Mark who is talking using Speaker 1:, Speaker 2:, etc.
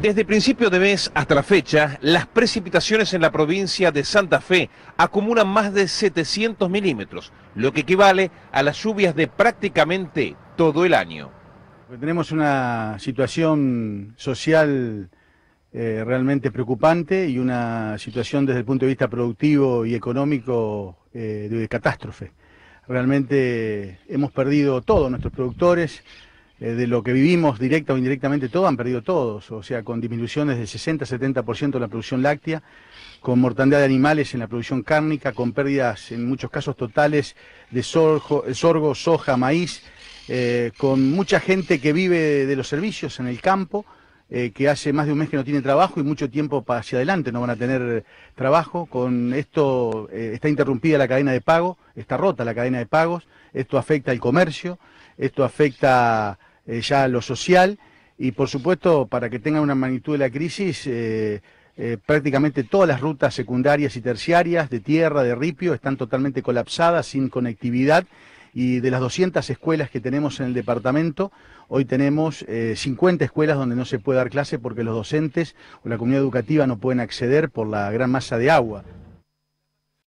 Speaker 1: Desde principio de mes hasta la fecha, las precipitaciones en la provincia de Santa Fe acumulan más de 700 milímetros, lo que equivale a las lluvias de prácticamente todo el año.
Speaker 2: Tenemos una situación social eh, realmente preocupante y una situación desde el punto de vista productivo y económico eh, de catástrofe. Realmente hemos perdido todos nuestros productores, eh, de lo que vivimos directa o indirectamente todo, han perdido todos, o sea, con disminuciones del 60-70% en la producción láctea, con mortandad de animales en la producción cárnica, con pérdidas en muchos casos totales de sorgo, sorgo soja, maíz, eh, con mucha gente que vive de, los servicios en el campo, eh, que hace más de un mes que no tiene trabajo y mucho tiempo hacia adelante no van a tener trabajo. Con esto está interrumpida la cadena de pago, está rota la cadena de pagos, esto afecta al comercio, esto afecta eh, ya lo social y por supuesto para que tenga una magnitud de la crisis, eh, eh, prácticamente todas las rutas secundarias y terciarias de tierra, de ripio, están totalmente colapsadas, sin conectividad y de las 200 escuelas que tenemos en el departamento, hoy tenemos 50 escuelas donde no se puede dar clase porque los docentes o la comunidad educativa no pueden acceder por la gran masa de agua.